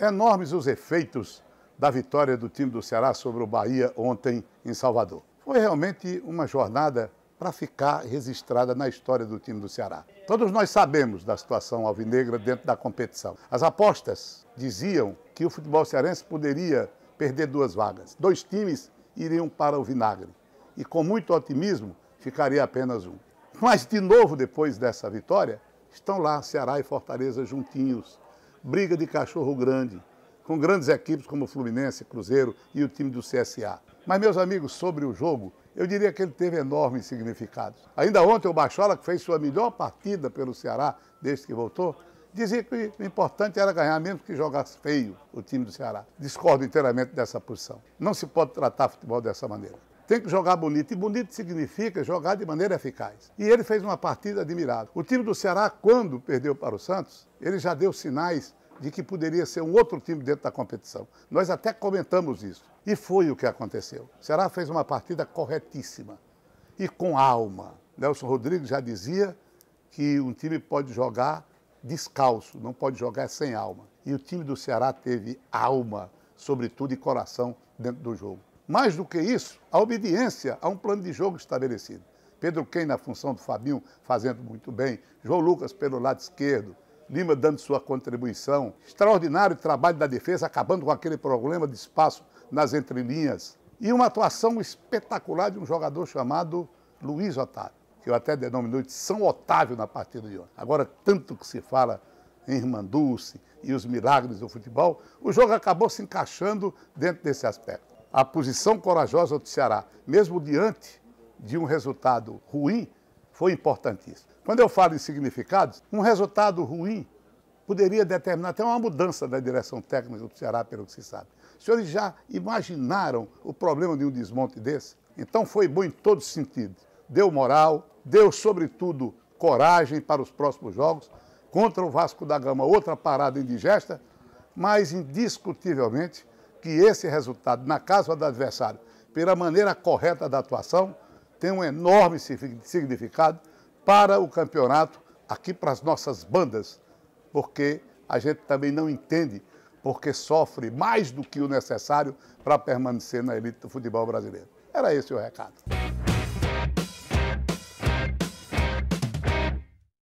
Enormes os efeitos da vitória do time do Ceará sobre o Bahia ontem em Salvador. Foi realmente uma jornada para ficar registrada na história do time do Ceará. Todos nós sabemos da situação alvinegra dentro da competição. As apostas diziam que o futebol cearense poderia perder duas vagas. Dois times iriam para o vinagre. E com muito otimismo, ficaria apenas um. Mas, de novo, depois dessa vitória, estão lá Ceará e Fortaleza juntinhos, briga de cachorro grande, com grandes equipes como Fluminense, Cruzeiro e o time do CSA. Mas, meus amigos, sobre o jogo, eu diria que ele teve enormes significados. Ainda ontem, o Bachola, que fez sua melhor partida pelo Ceará desde que voltou, dizia que o importante era ganhar, mesmo que jogasse feio o time do Ceará. Discordo inteiramente dessa posição. Não se pode tratar futebol dessa maneira. Tem que jogar bonito. E bonito significa jogar de maneira eficaz. E ele fez uma partida admirável. O time do Ceará, quando perdeu para o Santos, ele já deu sinais de que poderia ser um outro time dentro da competição. Nós até comentamos isso. E foi o que aconteceu. O Ceará fez uma partida corretíssima e com alma. Nelson Rodrigues já dizia que um time pode jogar descalço, não pode jogar sem alma. E o time do Ceará teve alma, sobretudo, e coração dentro do jogo. Mais do que isso, a obediência a um plano de jogo estabelecido. Pedro Quem na função do Fabinho, fazendo muito bem. João Lucas pelo lado esquerdo. Lima dando sua contribuição. Extraordinário trabalho da defesa, acabando com aquele problema de espaço nas entrelinhas. E uma atuação espetacular de um jogador chamado Luiz Otávio, que eu até denominou de São Otávio na partida de ontem. Agora, tanto que se fala em Irmã e os milagres do futebol, o jogo acabou se encaixando dentro desse aspecto a posição corajosa do Ceará, mesmo diante de um resultado ruim, foi importantíssima. Quando eu falo em significados, um resultado ruim poderia determinar até uma mudança da direção técnica do Ceará, pelo que se sabe. Os senhores já imaginaram o problema de um desmonte desse? Então foi bom em todos os sentidos. Deu moral, deu, sobretudo, coragem para os próximos jogos. Contra o Vasco da Gama, outra parada indigesta, mas indiscutivelmente que esse resultado, na casa do adversário, pela maneira correta da atuação, tem um enorme significado para o campeonato, aqui para as nossas bandas, porque a gente também não entende porque sofre mais do que o necessário para permanecer na elite do futebol brasileiro. Era esse o recado.